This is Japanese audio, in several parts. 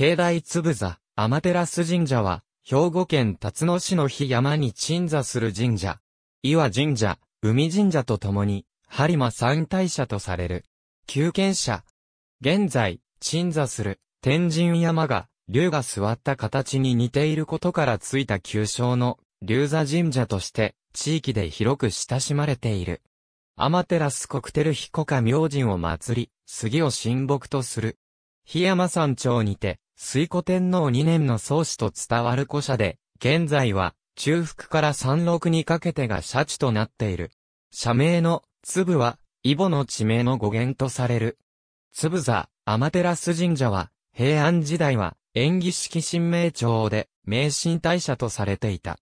境内つぶざ、天照神社は、兵庫県辰野市の日山に鎮座する神社。岩神社、海神社とともに、播磨三大社とされる。旧権者。現在、鎮座する、天神山が、竜が座った形に似ていることからついた旧称の、竜座神社として、地域で広く親しまれている。アマテラスクテルヒコカ明神を祭り、杉を神木とする。檜山山頂にて、水古天皇2年の宗師と伝わる古社で、現在は、中腹から山麓にかけてが社地となっている。社名の、粒は、イボの地名の語源とされる。粒座、天照神社は、平安時代は、縁起式神明庁で、名神大社とされていた。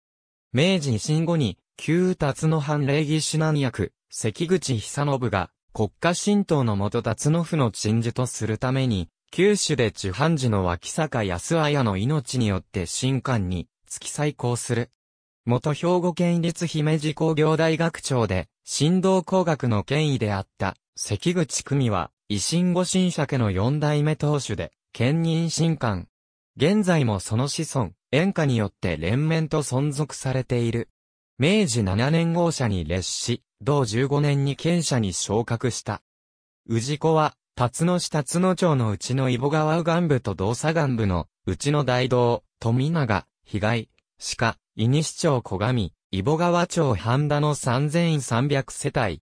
明治維新後に、旧辰の藩礼儀指南役、関口久信が、国家神道のもと野の府の鎮守とするために、九州で地半寺の脇坂康綾の命によって新刊に付き再興する。元兵庫県立姫路工業大学長で、振動工学の権威であった、関口久美は、維新神社家の四代目当主で、兼任新官。現在もその子孫、演歌によって連綿と存続されている。明治七年号車に列し、同十五年に県社に昇格した。氏子は、辰野市辰野町のうちの伊保川右岸部と動作岸部の、うちの大道、富永、被害、鹿、伊西町小上、伊保川町半田の3300世帯。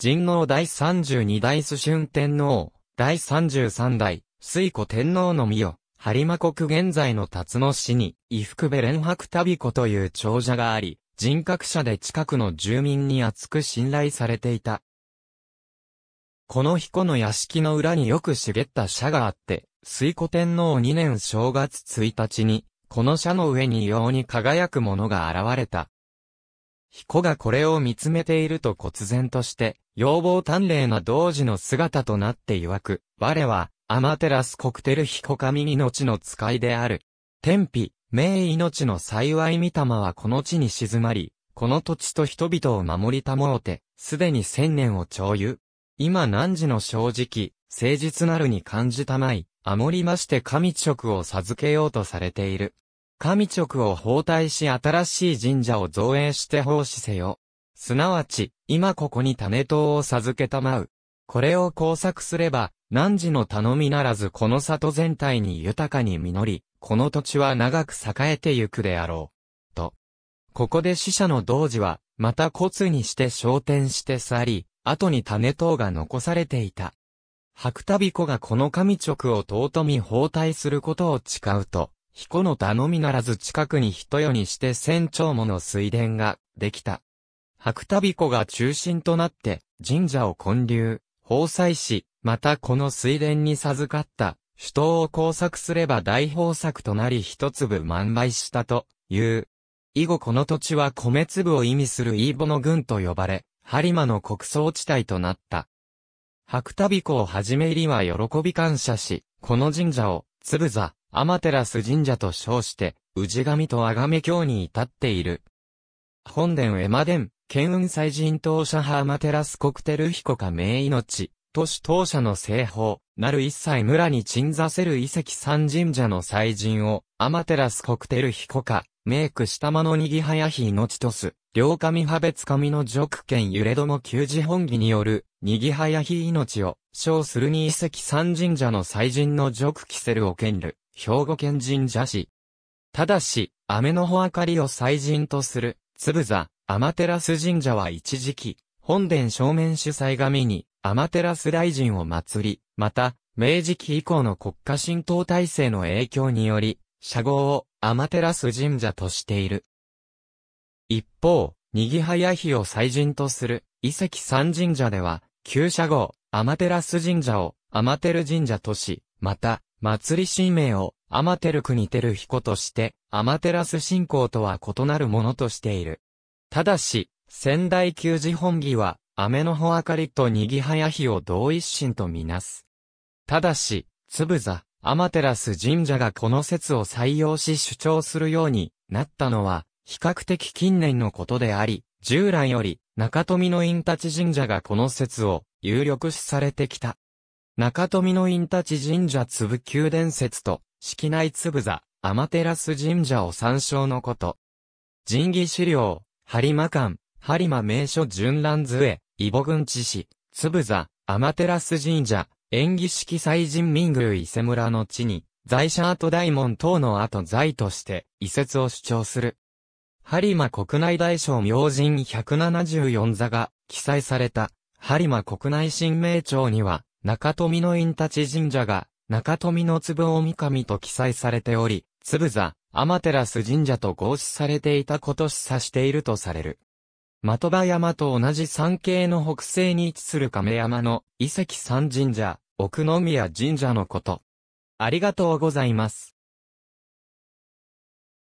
神王第32代須春天皇、第33代、水古天皇の御代、播磨国現在の辰野市に、伊福部連白旅子という長者があり、人格者で近くの住民に厚く信頼されていた。この彦の屋敷の裏によく茂った社があって、水古天皇2年正月1日に、この社の上に異様に輝くものが現れた。彦がこれを見つめていると忽然として、要望丹麗な童子の姿となって曰く、我は、アマテラス国テル彦神命の使いである。天日、名命の幸い御霊はこの地に静まり、この土地と人々を守りたもうて、すでに千年を超遊。今何時の正直、誠実なるに感じたまい、あもりまして神職を授けようとされている。神職を包帯し新しい神社を造営して奉仕せよ。すなわち、今ここに種党を授けたまう。これを工作すれば、何時の頼みならずこの里全体に豊かに実り、この土地は長く栄えてゆくであろう。と。ここで死者の童子は、また骨にして昇天して去り、後に種等が残されていた。白田子がこの神直を尊み包帯することを誓うと、彦の頼みならず近くに人世にして千丁もの水田ができた。白田子が中心となって神社を建立、放祭し、またこの水田に授かった首都を工作すれば大豊作となり一粒万倍したという。以後この土地は米粒を意味するイーボの群と呼ばれ、播磨の穀倉地帯となった。白田子をはじめ入りは喜び感謝し、この神社を、鶴座、天照神社と称して、氏神と崇め教に至っている。本殿絵馬殿、県雲祭神当社派アマテラス国テル彦か名命、都市当社の西方、なる一切村に鎮座せる遺跡三神社の祭神を、アマテラス国テル彦か、メイク下間のにぎはやひ命とす。両神派別神の俗権揺れども旧時本義による、にぎはやひ命を、称するに遺跡三神社の祭神の俗キセルを兼る、兵庫県神社市。ただし、雨の穂明かりを祭神とする、つぶざ、アマテラス神社は一時期、本殿正面主催神に、アマテラス大臣を祀り、また、明治期以降の国家神道体制の影響により、社号をアマテラス神社としている。一方、にぎはやひを祭神とする、遺跡三神社では、旧社号、アマテラス神社を、アマテル神社とし、また、祭り神明を、アマテル国テル彦として、アマテラス信仰とは異なるものとしている。ただし、仙台旧寺本義は、アメノホアカリとにぎはやひを同一神とみなす。ただし、つぶざ、アマテラス神社がこの説を採用し主張するようになったのは、比較的近年のことであり、従来より中富の院立神社がこの説を有力視されてきた。中富の院立神社粒宮伝説と、式内粒座、天照神社を参照のこと。神儀資料、播磨館、播磨名所順覧図へ、伊保郡地市、粒座、天照神社、演技式祭神民宮伊勢村の地に、在社跡大門等の後在として、遺説を主張する。播磨国内大賞明神174座が記載された、播磨国内新名帳には、中富の院立神社が、中富の壺御神と記載されており、粒座、天照神社と合祀されていたことし指しているとされる。的場山と同じ山系の北西に位置する亀山の遺跡三神社、奥宮神社のこと。ありがとうございます。